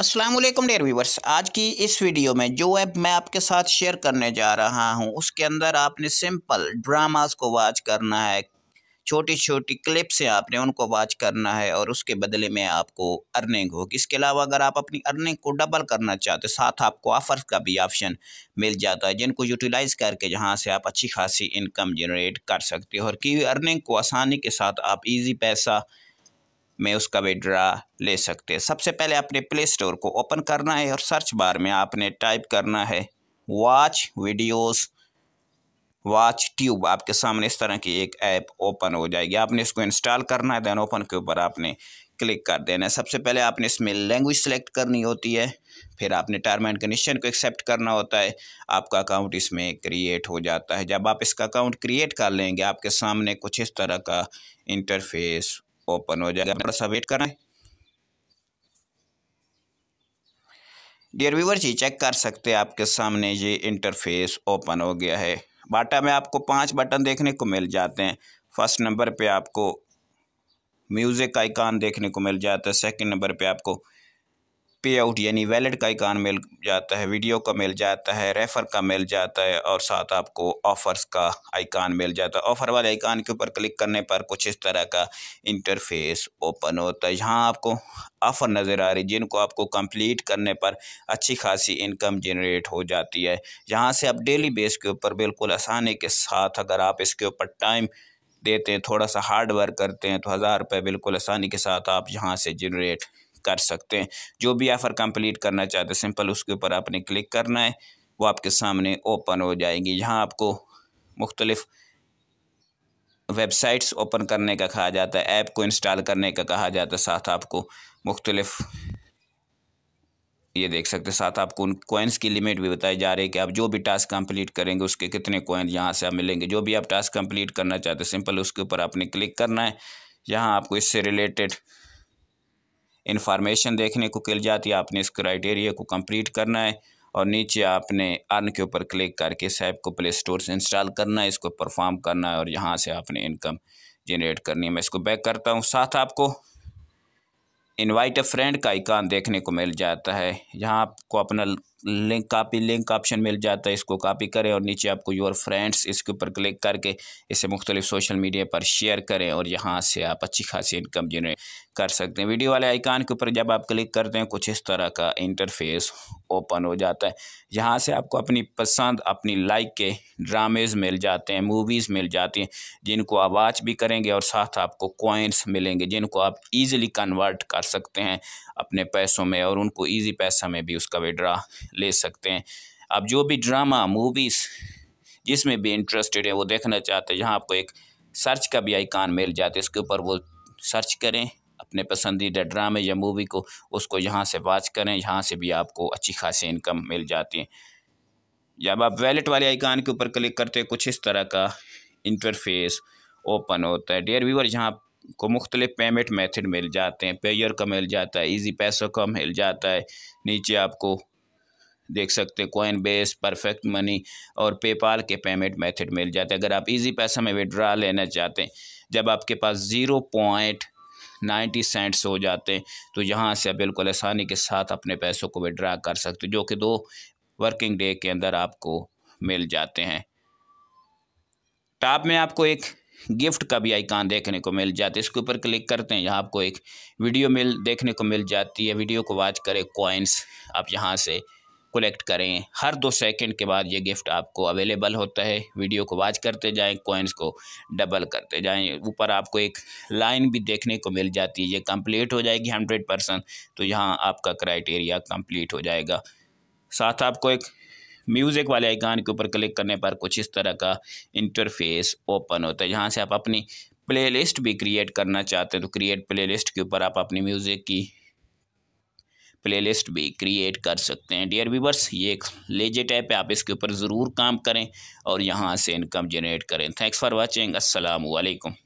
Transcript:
Aslam dare viewers आज की इस वीडियो में जो ऐप मैं आपके साथ शेयर करने जा रहा हूं उसके अंदर आपने सिंपल ड्रामास को वॉच करना है छोटी छोटी क्लिप्स से आपने उनको वाच करना है और उसके बदले में आपको अर्निंग होगी इसके अलावा अगर आप अपनी अर्निंग को डबल करना चाहते साथ आपको ऑफर का भी ऑप्शन मिल जाता है जिनको यूटिलाइज करके जहाँ से आप अच्छी खासी इनकम जनरेट कर सकते हो और की अर्निंग को आसानी के साथ आप ईजी पैसा में उसका विड्रा ले सकते हैं सबसे पहले आपने प्ले स्टोर को ओपन करना है और सर्च बार में आपने टाइप करना है वॉच वीडियोस वॉच ट्यूब आपके सामने इस तरह की एक ऐप ओपन हो जाएगी आपने इसको इंस्टॉल करना है देन ओपन के ऊपर आपने क्लिक कर देना है सबसे पहले आपने इसमें लैंग्वेज सेलेक्ट करनी होती है फिर आपने टर्म एंड कंडीशन को एक्सेप्ट करना होता है आपका अकाउंट इसमें क्रिएट हो जाता है जब आप इसका अकाउंट क्रिएट कर लेंगे आपके सामने कुछ इस तरह का इंटरफेस ओपन हो जाएगा थोड़ा सा वेट करना है डियर व्यूवर जी चेक कर सकते हैं आपके सामने ये इंटरफेस ओपन हो गया है बाटा में आपको पांच बटन देखने को मिल जाते हैं फर्स्ट नंबर पे आपको म्यूज़िक आइकान देखने को मिल जाता है सेकंड नंबर पे आपको पे आउट यानी वैलेट का इकान मिल जाता है वीडियो का मिल जाता है रेफ़र का मिल जाता है और साथ आपको ऑफ़र्स का आइकान मिल जाता है ऑफ़र वाले आइकान के ऊपर क्लिक करने पर कुछ इस तरह का इंटरफेस ओपन होता है यहाँ आपको ऑफ़र नज़र आ रही जिनको आपको कंप्लीट करने पर अच्छी खासी इनकम जनरेट हो जाती है यहाँ से आप डेली बेस के ऊपर बिल्कुल आसानी के साथ अगर आप इसके ऊपर टाइम देते हैं थोड़ा सा हार्ड वर्क करते हैं तो हज़ार रुपये बिल्कुल आसानी के साथ आप यहाँ से जनरेट कर सकते हैं जो भी ऑफ़र कंप्लीट करना चाहते हैं सिंपल उसके ऊपर आपने क्लिक करना है वो आपके सामने ओपन हो जाएगी यहाँ आपको मुख्तलिफ़ वेबसाइट्स ओपन करने का कहा जाता है ऐप को इंस्टॉल करने का कहा जाता है साथ आपको मुख्तलिफ़ ये देख सकते हैं साथ आपको उन कोइंस की लिमिट भी बताई जा रही है कि आप जो भी टास्क कंप्लीट करेंगे उसके कितने कोइंस यहाँ से आप मिलेंगे जो भी आप टास्क कंप्लीट करना चाहते हैं सिंपल उसके ऊपर आपने क्लिक करना है यहाँ आपको इससे रिलेटेड इन्फॉर्मेशन देखने को मिल जाती है आपने इस क्राइटेरिया को कंप्लीट करना है और नीचे आपने अर्न के ऊपर क्लिक करके इस ऐप को प्ले स्टोर से इंस्टॉल करना है इसको परफॉर्म करना है और यहाँ से आपने इनकम जनरेट करनी है मैं इसको बैक करता हूँ साथ आपको इन्वाइट अ फ्रेंड का आइकान देखने को मिल जाता है यहाँ आपको अपना लिंक कापी लिंक ऑप्शन मिल जाता है इसको कापी करें और नीचे आपको योर फ्रेंड्स इसके ऊपर क्लिक करके इसे मुख्तलिफ सोशल मीडिया पर शेयर करें और यहाँ से आप अच्छी खासी इनकम जनरेट कर सकते हैं वीडियो वाले आइकान के ऊपर जब आप क्लिक करते हैं कुछ इस तरह का इंटरफेस ओपन हो जाता है यहाँ से आपको अपनी पसंद अपनी लाइक के ड्रामेज मिल जाते हैं मूवीज़ मिल जाती हैं जिनको आप वाच भी करेंगे और साथ आपको कॉइन्स मिलेंगे जिनको आप ईज़िली कन्वर्ट कर सकते हैं अपने पैसों में और उनको ईजी पैसा में भी उसका विड्रा ले सकते हैं आप जो भी ड्रामा मूवीज़ जिसमें भी इंटरेस्टेड है वो देखना चाहते हैं जहाँ आपको एक सर्च का भी आइकान मिल जाता है इसके ऊपर वो सर्च करें अपने पसंदीदा ड्रामे या मूवी को उसको यहाँ से वॉच करें यहाँ से भी आपको अच्छी खासी इनकम मिल जाती है जब आप वैलेट वाले आइकान के ऊपर क्लिक करते हैं कुछ इस तरह का इंटरफेस ओपन होता है डियर व्यूवर जहाँ को मुख्तलिफ पेमेंट मेथड मिल जाते हैं पेयर का मिल जाता है इजी पैसों का मिल जाता है नीचे आपको देख सकते हैं कोइन बेस परफेक्ट मनी और पेपाल के पेमेंट मेथड मिल जाते हैं अगर आप इजी पैसा में विड्रा लेना चाहते हैं जब आपके पास ज़ीरो पॉइंट नाइन्टी सेंट्स हो जाते हैं तो यहाँ से आप बिल्कुल आसानी के साथ अपने पैसों को विड्रा कर सकते हो जो कि दो वर्किंग डे के अंदर आपको मिल जाते हैं टॉप में आपको एक गिफ्ट का भी आइकान देखने को मिल जाता है इसके ऊपर क्लिक करते हैं यहाँ आपको एक वीडियो मिल देखने को मिल जाती है वीडियो को वाच करें कॉइन्स आप यहाँ से कलेक्ट करें हर दो सेकंड के बाद ये गिफ्ट आपको अवेलेबल होता है वीडियो को वॉच करते जाएं कोइंस को डबल करते जाएं ऊपर आपको एक लाइन भी देखने को मिल जाती है ये कंप्लीट हो जाएगी हंड्रेड परसेंट तो यहाँ आपका क्राइटेरिया कंप्लीट हो जाएगा साथ आपको एक म्यूज़िक वाले आइकान के ऊपर क्लिक करने पर कुछ इस तरह का इंटरफेस ओपन होता है जहाँ से आप अपनी प्लेलिस्ट भी क्रिएट करना चाहते हैं तो क्रिएट प्लेलिस्ट के ऊपर आप अपनी म्यूज़िक की प्लेलिस्ट भी क्रिएट कर सकते हैं डियर व्यूवर्स ये एक लेजे टाइप है आप इसके ऊपर ज़रूर काम करें और यहाँ से इनकम जनरेट करें थैंक्स फॉर वॉचिंग असलकम